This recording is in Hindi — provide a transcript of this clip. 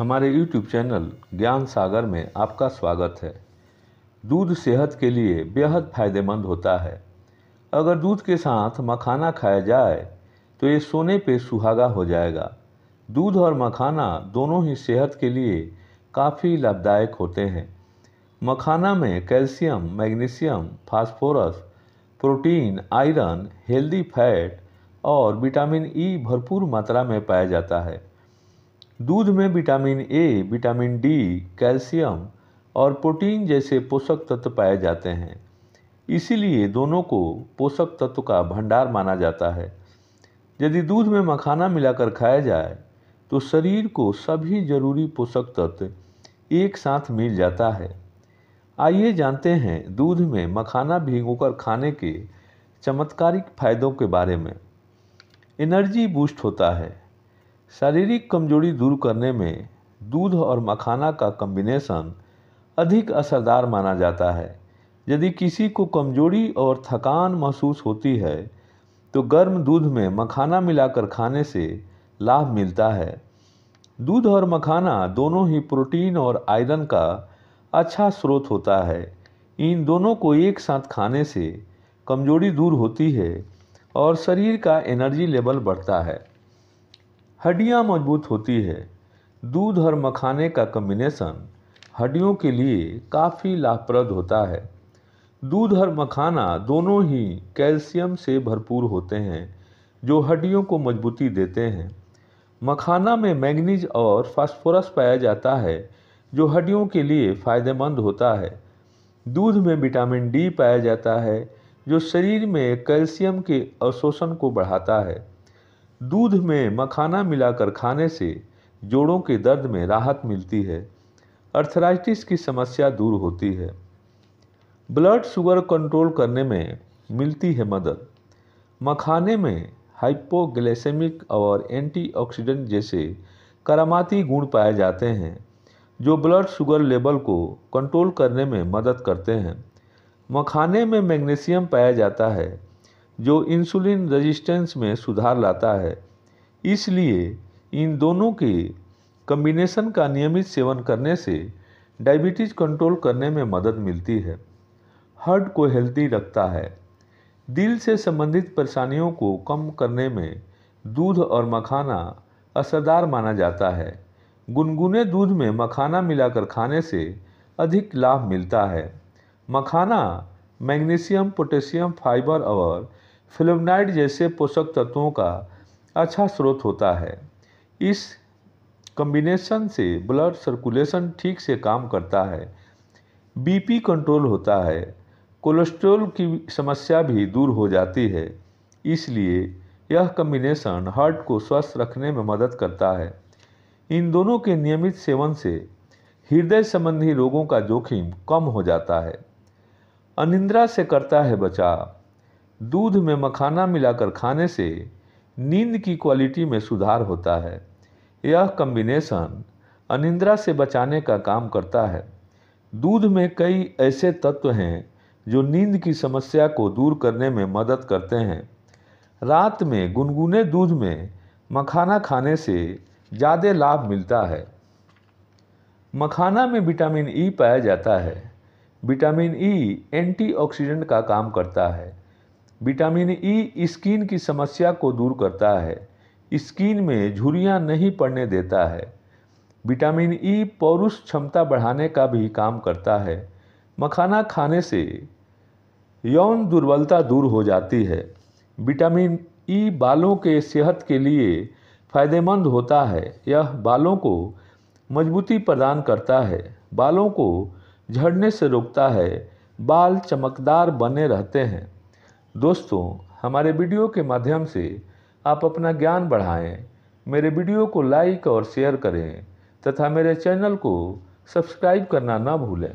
हमारे YouTube चैनल ज्ञान सागर में आपका स्वागत है दूध सेहत के लिए बेहद फ़ायदेमंद होता है अगर दूध के साथ मखाना खाया जाए तो ये सोने पे सुहागा हो जाएगा दूध और मखाना दोनों ही सेहत के लिए काफ़ी लाभदायक होते हैं मखाना में calcium magnesium phosphorus protein iron healthy fat और विटामिन ई भरपूर मात्रा में पाया जाता है दूध में vitamin A vitamin D calcium और प्रोटीन जैसे पोषक तत्व पाए जाते हैं इसीलिए दोनों को पोषक तत्व का भंडार माना जाता है यदि दूध में मखाना मिलाकर खाया जाए तो शरीर को सभी जरूरी पोषक तत्व एक साथ मिल जाता है आइए जानते हैं दूध में मखाना भिगोकर खाने के चमत्कारिक फायदों के बारे में एनर्जी बूस्ट होता है शारीरिक कमजोरी दूर करने में दूध और मखाना का कम्बिनेशन अधिक असरदार माना जाता है यदि किसी को कमजोरी और थकान महसूस होती है तो गर्म दूध में मखाना मिलाकर खाने से लाभ मिलता है दूध और मखाना दोनों ही प्रोटीन और आयरन का अच्छा स्रोत होता है इन दोनों को एक साथ खाने से कमजोरी दूर होती है और शरीर का एनर्जी लेवल बढ़ता है हड्डियाँ मजबूत होती है दूध और मखाने का कम्बिनेसन हड्डियों के लिए काफ़ी लाभप्रद होता है दूध और मखाना दोनों ही कैल्शियम से भरपूर होते हैं जो हड्डियों को मजबूती देते हैं मखाना में मैंगनीज और फास्फोरस पाया जाता है जो हड्डियों के लिए फ़ायदेमंद होता है दूध में विटामिन डी पाया जाता है जो शरीर में कैल्शियम के अवशोषण को बढ़ाता है दूध में मखाना मिलाकर खाने से जोड़ों के दर्द में राहत मिलती है अर्थराइटिस की समस्या दूर होती है ब्लड शुगर कंट्रोल करने में मिलती है मदद मखाने में हाइपोग्लाइसेमिक और एंटीऑक्सीडेंट जैसे करामाती गुण पाए जाते हैं जो ब्लड शुगर लेवल को कंट्रोल करने में मदद करते हैं मखाने में मैग्नीशियम पाया जाता है जो इंसुलिन रेजिस्टेंस में सुधार लाता है इसलिए इन दोनों के कम्बिनेशन का नियमित सेवन करने से डायबिटीज़ कंट्रोल करने में मदद मिलती है हार्ट को हेल्दी रखता है दिल से संबंधित परेशानियों को कम करने में दूध और मखाना असरदार माना जाता है गुनगुने दूध में मखाना मिलाकर खाने से अधिक लाभ मिलता है मखाना मैग्नीशियम पोटेशियम फाइबर और फ्लेवनाइड जैसे पोषक तत्वों का अच्छा स्रोत होता है इस कम्बिनेशन से ब्लड सर्कुलेशन ठीक से काम करता है बीपी कंट्रोल होता है कोलेस्ट्रॉल की समस्या भी दूर हो जाती है इसलिए यह कम्बिनेशन हार्ट को स्वस्थ रखने में मदद करता है इन दोनों के नियमित सेवन से हृदय संबंधी रोगों का जोखिम कम हो जाता है अनिंद्रा से करता है बचाव दूध में मखाना मिलाकर खाने से नींद की क्वालिटी में सुधार होता है यह कम्बिनेशन अनिंद्रा से बचाने का काम करता है दूध में कई ऐसे तत्व हैं जो नींद की समस्या को दूर करने में मदद करते हैं रात में गुनगुने दूध में मखाना खाने से ज़्यादा लाभ मिलता है मखाना में विटामिन ई e पाया जाता है विटामिन ई e एंटीऑक्सीडेंट का काम करता है विटामिन ई स्किन की समस्या को दूर करता है स्किन में झुरियाँ नहीं पड़ने देता है विटामिन ई पौरुष क्षमता बढ़ाने का भी काम करता है मखाना खाने से यौन दुर्बलता दूर हो जाती है विटामिन ई बालों के सेहत के लिए फायदेमंद होता है यह बालों को मजबूती प्रदान करता है बालों को झड़ने से रोकता है बाल चमकदार बने रहते हैं दोस्तों हमारे वीडियो के माध्यम से आप अपना ज्ञान बढ़ाएं मेरे वीडियो को लाइक और शेयर करें तथा मेरे चैनल को सब्सक्राइब करना ना भूलें